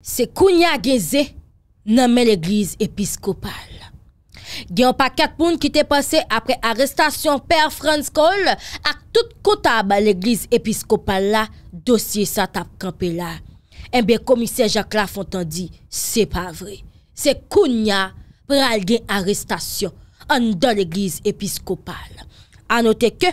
Se kounya gen zè, nanmen l'Eglise Episkopal. Gen pa katpoun ki te pase apre arrestasyon Per Franskoll, ak tout koutab l'Eglise Episkopal la, dosye sa tap kampela. Enbe eh komise Jacques Lafontan di, se pa vre. Se kounya pral gen arrestasyon an dan l'Eglise Episkopal. Anote ke,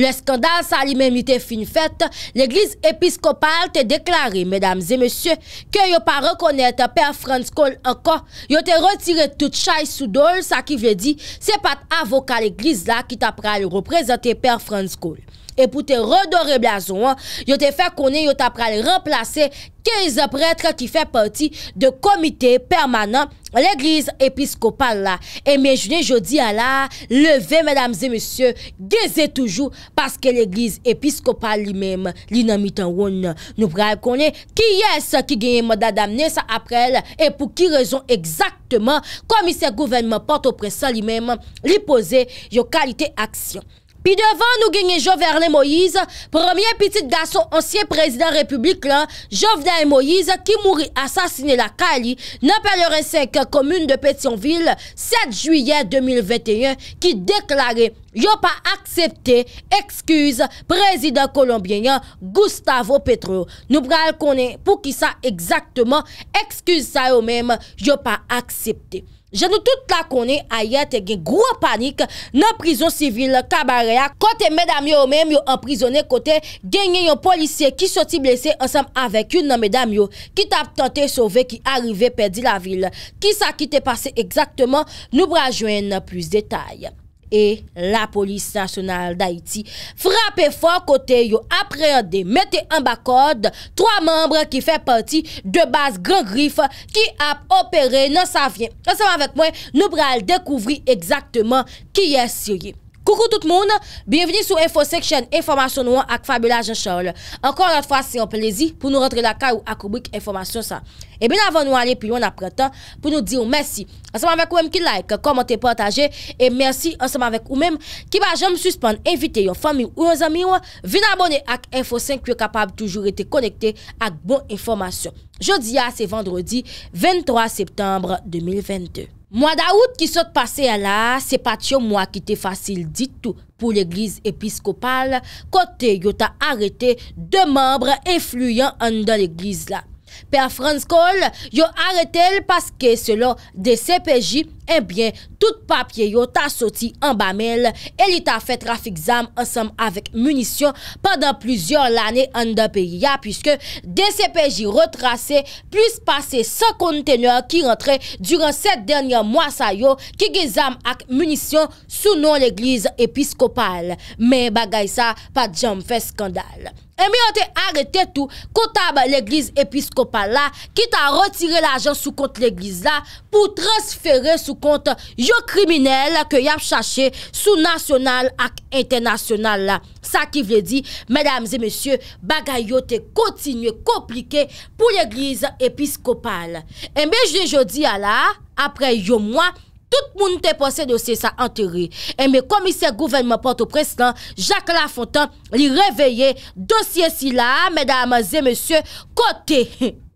lè skandal sa li mèmite fin fèt, l'Eglise Episkopal te deklare, mèdames et mèsyè, ke yo pa rekonète Père Franskoll ankon, yo te retire tout chay sou dole, sa ki vè di, se pat avoka l'Eglise la ki ta pral reprezente Père Franskoll. E pou te redor e blazon, yo te fe konen yo ta pral remplase 15 pretre ki fe parti de komite permanent l'Eglise Episkopal la. E menjene jodi ala, leve mèdames e monsye, geze toujou paske l'Eglise Episkopal li mèm li nan mitan woun nou pral konen ki yes ki genye moda damne sa aprel e pou ki rezon exaktman komise gouvermen pote opresan li mèm li pose yo kalite aksyon. Pi devan nou genye Joverne Moïse, premier pitit gaso ansyen prezident republik lan, Jovene Moïse, ki mouri asasine la Kali, nan pe lore 5 komune de Pétionville, 7 juyè 2021, ki deklare, yo pa aksepte, ekskuse, prezident kolombienyan Gustavo Petrou. Nou pral konen pou ki sa exaktman, ekskuse sa yo mem, yo pa aksepte. Je nou tout la konen a ye te gen gro panik nan prizon sivil kabareya kote medam yo menm yo emprisonen kote genye yon polisye ki soti blese ansam avek yon nan medam yo ki tap tante sove ki arrive perdi la vil. Ki sa ki te pase ekzakteman nou brajwen nan plus detay. Et la police nationale d'Haïti frappe fort kote yo apreade mette an bakode Troa membre ki fè parti de base Grand Griffe ki ap opere nan sa fien Ransèm anvek mwen nou pral dekouvri exactement ki yè sirye Koukou tout moun, bienveni sou info section, informasyon nou an ak Fabula Jean Charles Ankon anot fwa se yon plezi pou nou rentre la ka ou ak oubrik informasyon sa E bine avon nou alen pi yon apretan pou nou di ou mersi. Anseman vek ou men ki like, komente, pwantaje. E mersi anseman vek ou men ki ba jom suspande, invite yon fami ou yon zami ou, vina abone ak Info 5 ki yo kapab toujou ete konekte ak bon informasyon. Jodi a, ah, se vendredi, 23 septembre 2022. Mwa da wout ki sot pase a la, se pat yo mwa ki te fasil ditou pou l'eglize episkopal, kote yo ta arete de mambre efluyen an dan l'eglize la. Père France Cole, a arrêté parce que selon le CPJ, Enbyen, eh tout papye yo ta soti anba mel, elita fet rafik zam ansam avek munisyon padan plizyon lane an da periya, pwiske de sepeji retrase, plis pase san konteneur ki rentre duran set denyen mwasa yo, ki gezam ak munisyon sou nou l'eglize episkopal. Men bagay sa, pa djam fe skandal. Enbyen eh te arete tou kontab l'eglize episkopal la, kit a retire la jan sou kont l'eglize la, pou transfere sou kont yo kriminelle ke yap chache sou nasyonal ak internasyonal la. Sa ki vle di, mèdames et mèsyè, bagay yo te kontinye komplike pou l'eglise episkopal. E mèj de jodi ya la, apre yo mwa, tout moun te pose dosye sa anteri. E mè komisè gouvernement porte preslan, Jacques Lafontan, li reveye dosye si la, mèdames et mèsyè, kote.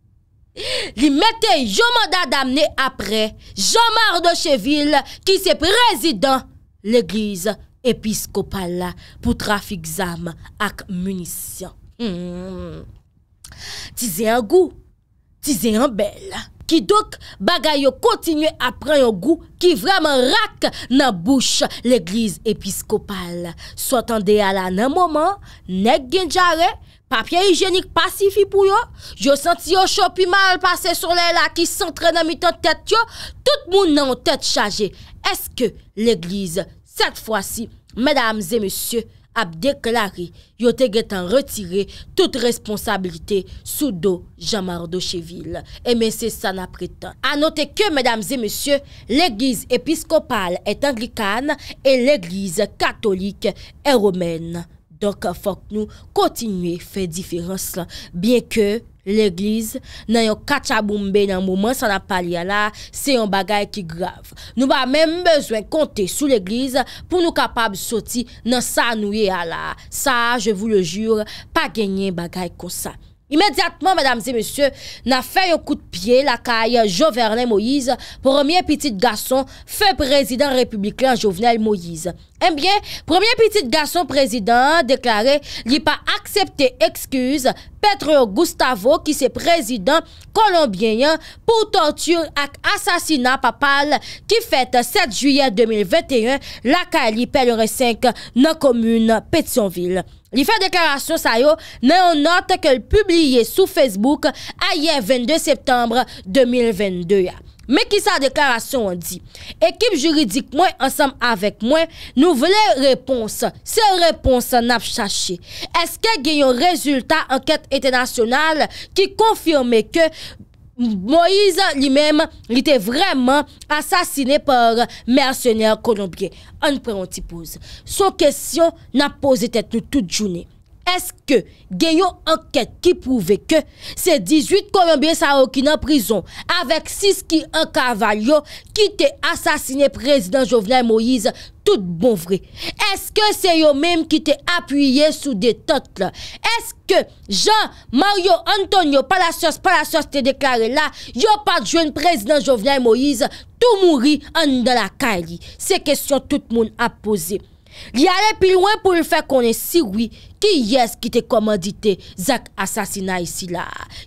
Li mette yo manda damne apre Jean-Marc de Cheville ki se prezident l'Eglise Episkopal pou trafik zame ak munisyon. Hmm. Tize yon gou, tize yon bel ki dok bagay yo kontinye apren yon gou ki vreman rak nan bouch l'Eglise Episkopal. Sotan de ala nan mouman, nek gen jarey. Papye yijenik pasifi pou yo? Yo senti yo chopi mal pase solen la ki sentre nan mitan tet yo? Tout moun nan tet chaje. Eske l'Eglise, set fwa si, medam zemesye ap deklari, yote getan retire tout responsabilite sou do Jean-Marc de Cheville. Eme eh se sana pretan. Anote ke, medam zemesye, l'Eglise episkopal et anglikan et l'Eglise katolik et romen. Donk fok nou kontinuye fe diferans la. Bien ke l'eglize nan yon kachaboumbe nan mouman sanapali ala, se yon bagay ki grav. Nou ba menm bezwen konti sou l'eglize pou nou kapab soti nan sanouye ala. Sa, je vou le jure, pa genyen bagay kon sa. Imediatman, madame zi, monsieur, na fè yon kout piye lakay Jovernel Moïse, premier piti gason, fè prezident republikan Jovernel Moïse. Enbyen, eh premier piti gason prezident deklare li pa aksepte ekskuse Petre Gustavo ki se prezident kolombienyan pou tontur ak asasina papal ki fète 7 juyè 2021 lakay li pelore 5 nan komune Petionville. Il fait déclaration ça yo dans note qu'elle publié sur Facebook hier 22 septembre 2022. Mais qui sa déclaration on dit Équipe juridique moi ensemble avec moi nous voulons réponse. C'est réponse n'a cherché. Est-ce que y a un résultat enquête internationale qui confirme que Moïse li mèm li te vreman asasine por mersenèr kolombie. An pre, an ti pouze. Sou kesyon nan pouze tet nou tout jounè. Eske gen yon anket ki pouve ke, se 18 kolombien sa wakine anprison, avek 6 ki an kavalyon, ki te asasine prezident Jovnay Moïse, tout bon vre. Eske se yon menm ki te apuye sou de tot la. Eske Jean Mario Antonio Palacios, Palacios te deklare la, yon pat jwen prezident Jovnay Moïse, tout mouri an dan la kanyi. Se kesyon tout moun apose. Li ale pi lwen pou le fe konen siwi, Ki yes ki te komandite zak asasina isi la?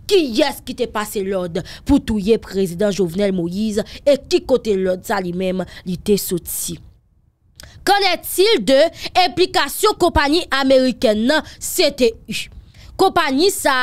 Ki yes ki te pase lode pou touye prezident Jovenel Moïse? E ki kote lode sa li mem li te soti? Konet sil de implikasyon kompani Ameriken nan CTU? Kompani sa,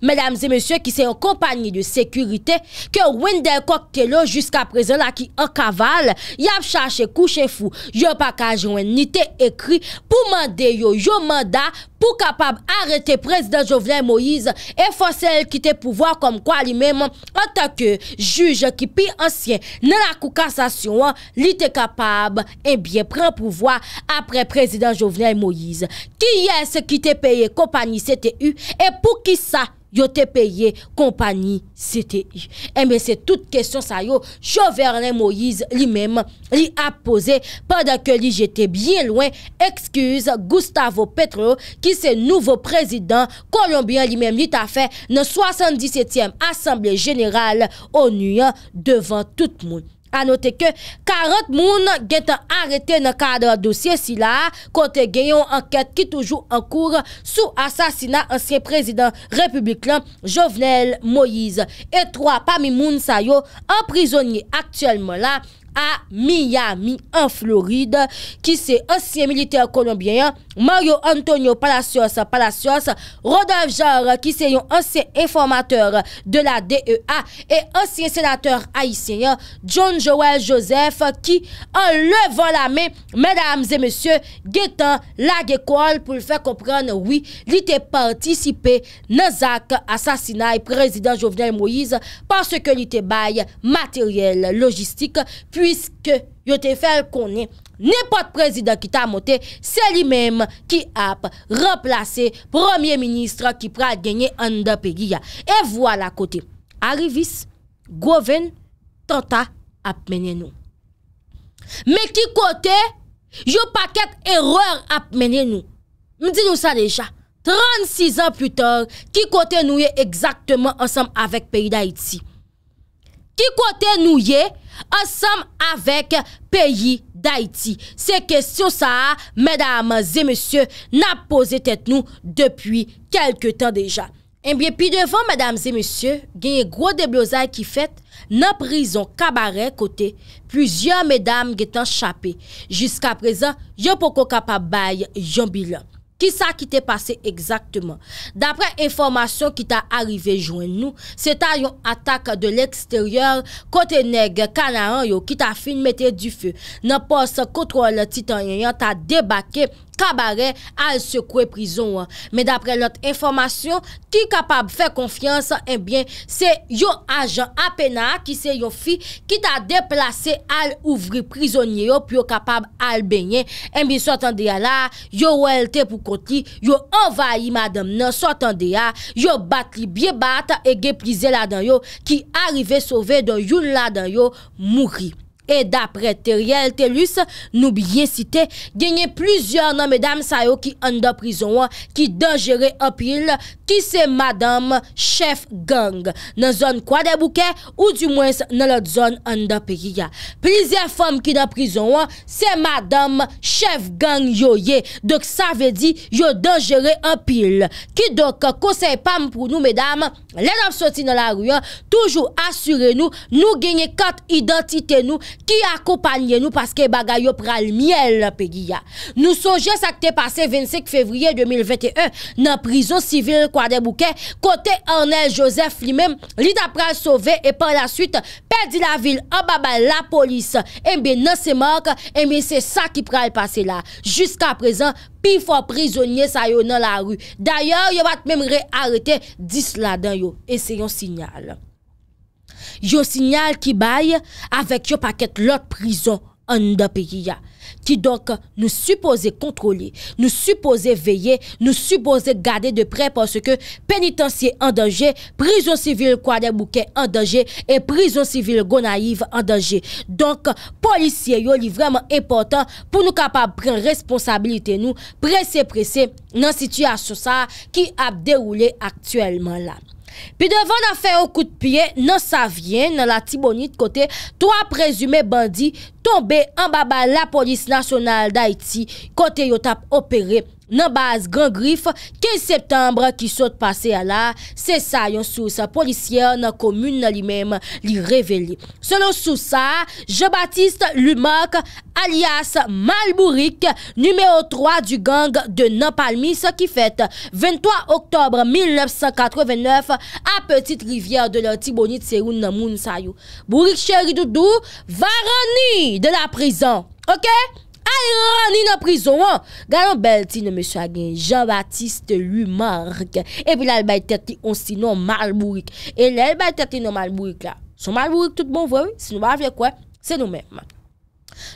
medams e monsye, ki se yon kompani de sekurite, ke ouen de kokte lo jusqu aprezen la ki an kaval, yap chache kouche fou, yo pakaj ouen ni te ekri pou mande yo yo manda pou kapab arete prezident Jovlen Moïse, e fosèl ki te pouvoi kom kwa li mem, anta ke juj ki pi ansyen nan la koukansasyon, li te kapab, e eh bie pren pouvoi apre prezident Jovlen Moïse. Ki yè se ki te peye kompani se te yu, e pou ki sa, yo te peye kompani CTI. Eme eh se tout kesyon sa yo, Chauvernin Moïse li mem li ap pose, padakè li jete bien loin, ekskuse Gustavo Petreau, ki se nouvo prezident, Colombian li mem li ta fe, nan 77e Assemble Général, o nuyan devan tout moun. Anote ke 40 moun gen tan arete nan kade dosye si la konte gen yon anket ki toujou an kour sou asasina ansyen prezident republik lan Jovenel Moïse et 3 pami moun sayo anprisonye aktuelman la. à Miami, en Floride, qui c'est ancien militaire colombien, Mario Antonio Palacios Palacios, Rodolphe Jarre, qui c'est ancien informateur de la DEA et ancien sénateur haïtien, John Joel Joseph, qui, en levant la main, mesdames et messieurs, guettant la pour le faire comprendre, oui, il était participé dans assassinat président Jovenel Moïse parce que il était bail matériel, logistique, puis Pwiske yo te fer konen, ne pot prezident ki ta moten, se li menm ki ap replase premier ministre ki pra genye an da peyi ya. E vwa la kote, a rivis, goven, tata ap menen nou. Me ki kote, yo paket eror ap menen nou. Mdi nou sa deja, 36 an putor, ki kote nou ye ekzaktman ansam avek peyi da iti. Ki kote nou ye ansam avèk peyi d'Haïti. Se kèsyon sa a, mèdame zè mèsyè nan pose tèt nou dèpoui kelke tan dèjan. Enbyè pi devan mèdame zè mèsyè, genye gro de blozay ki fèt, nan prizon kabare kote, pwizyon mèdame genye tan chapè. Jiska prezan, yon poko kapabay yon bilan. Ki sa ki te pase exaktman? Dapre informasyon ki ta arrive jwen nou, se ta yon atak de l'eksteryor, kote neg, kanahan yo, ki ta fin mette di fe. Nan pos kontrol titan yon, ta debake kabare al sekwe prizon. Men dapre lot informasyon, ki kapab fe konfians, eh en bin se yon ajan apena, ki se yon fi, ki ta deplase al ouvri prizonye yo, pi yo kapab al benye. En eh bin so tanda ya la, yo welte pou konfisyon, yo envayi madame nan sotan deya, yo batli biye ba ata ege plize la dan yo ki arrive sove de yun la dan yo mouri E dapre Teriel Telus, nou biye site, genye plizyon nan medam sayo ki an da prizon, ki dan jere apil, ki se madam chef gang, nan zon kwa de bouke ou di mwens nan lot zon an da priya. Plizyon fom ki dan prizon, se madam chef gang yo ye, dok sa ve di yo dan jere apil. Ki dok kosey pam pou nou medam, lè nam soti nan la ruyan, toujou asyre nou, nou genye kat identite nou. Ki akopanyen nou paske bagay yo pral miel pe giya. Nou sojen sa ki te pase 25 fevriye 2021 nan prison sivil kwa de bouke. Kote Anel Joseph li mem li da pral sove e pan la suite pedi la vil an baba la polis. Enbe eh nan se mok enbe se sa ki pral pase la. Juskan prezan pi fwa prisonye sa yo nan la ru. Dayan yo bat mem re arete dis la dan yo. Ese yon sinyal. Yo sinyal ki baye avek yo paket lot prizon an nou da peyi ya. Ki donk nou suppose kontrole, nou suppose veye, nou suppose gade de pre porske penitensye an denje, prizon sivil kwa de bouke an denje e prizon sivil go naiv an denje. Donk polisye yo li vreman epotan pou nou kapap pren responsabilite nou prese prese nan sitye asosar ki ap deroule aktuelman la. Pi devon nan fe ou kout piye nan sa vyen nan la tibonit kote To ap rezume bandi tombe an baba la polis nasyonal da iti kote yo tap opere Nan base gangrif, 15 septembre ki sot pase ala, se sa yon sous policier nan komune li mem li revele. Se lon sous sa, je batiste l'humak alias Malbourik, numeo 3 du gang de nan palmis ki fète 23 oktobre 1989 a Petite Rivière de la Tibonite-Séoune nan Moun Sayou. Bourik chéri doudou, varani de la prison, ok? Ay rani nan prizon an. Galon bel ti nan meswa gen. Jean-Baptiste Louis-Marc. Epi lal bel teti onsino Malbouik. E lal bel teti nan Malbouik la. Son Malbouik tout bon vwe? Si nou bavye kwe, se nou men.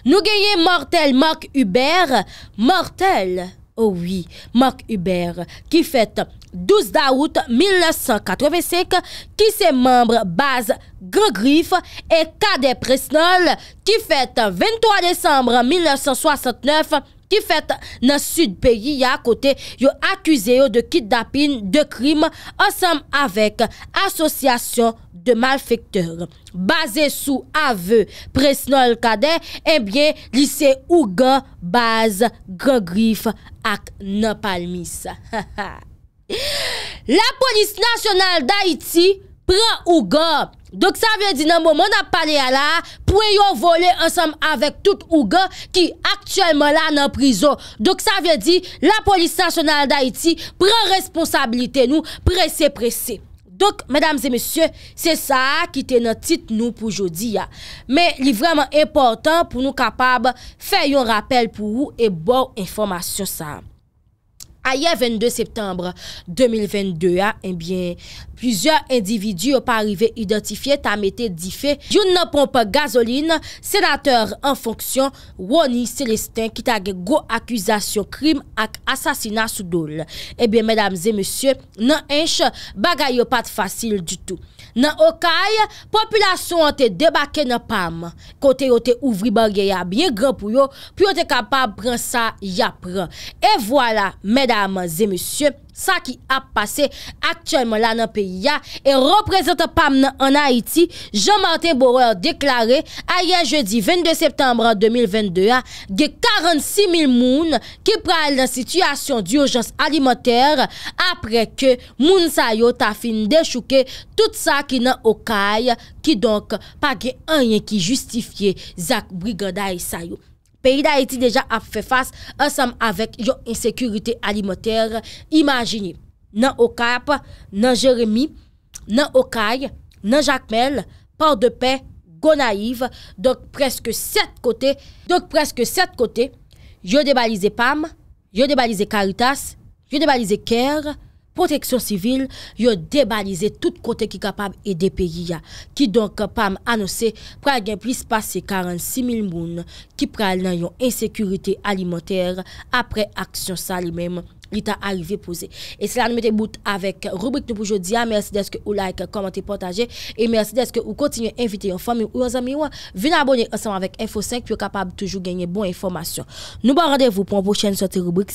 Nou genye mortel Marc Hubert. Mortel. Oh oui, Marc Hubert, qui fête 12 d'août 1985, qui se membre base Grand et Cadet Presnol, qui fête 23 décembre 1969, Kifet nan sud peyi ya akote yo akwize yo de kit dapin de krim ansam avek asosyasyon de malfekteur. Eh base sou ave presno lkade, enbyen lise ouga, base, gregrif ak nan palmis. La polis nasyonal da iti pre ouga. Dok sa vye di nan moun ap pale ala, pou e yon vole ansam avek tout ou ga ki aktuelman la nan prizo. Dok sa vye di, la polis nasyonal da iti pren responsabilite nou prese prese. Dok, mèdames et mèsyè, se sa ki te nan tit nou pou jodi ya. Mè li vreman important pou nou kapab fè yon rappel pou ou e bon informasyon sa. A ye 22 septembre 2022 ya, enbyen... Eh plusieurs individus yon pa arrive identifiye ta mette di fe, yon nan pompe gazoline, senateur en fonksyon, wony, selestin, kitage go akwizasyon krim ak asasina sou dole. Ebyen, eh mèdames et monsieurs, nan enche bagay yo pat fasil du tout. Nan okay, populasyon an te debake nan pam, kote yo te ouvri bagye ya bie grand pou yo, pou yo te kapab pran sa yapran. E voilà, mèdames et monsieurs, Sa ki ap pase aktyoyman lan an peyi ya e reprezentan pam nan an Haiti, Jean-Martin Borreur deklare a yen jeudi 22 septembre 2022 a ge 46.000 moun ki pral nan sityasyon di ojans alimenter apre ke moun sayo ta fin dechouke tout sa ki nan okay ki donk pa ge anyen ki justifiye Zak Brigaday sayo. peyi da eti deja ap fefas ansam avek yo insekurite alimenter. Imajini, nan Okap, nan Jeremie, nan Okay, nan Jacquemelle, Porte de Paix, Gonaive, donk preske set kote, donk preske set kote, yo debalize Pam, yo debalize Caritas, yo debalize Kerr, Proteksyon sivil yo debalize tout kote ki kapab e de peyi ya. Ki don kapam anose pral gen plis pase 46.000 moun ki pral nan yo insekurite alimenter apre aksyon sali mem. il t'a arrivé posé. Et cela nous mettait bout avec rubrique pour aujourd'hui. Ah, merci d'être que vous like, commentez, partagez. Et merci d'être que vous continuez à inviter en familles ou vos amis. Venez abonner ensemble avec Info 5 pour capable toujours gagner bonnes information. Nous vous rendez-vous pour une prochaine sortie rubrique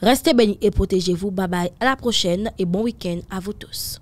Restez bénis et protégez-vous. Bye bye. À la prochaine et bon week-end à vous tous.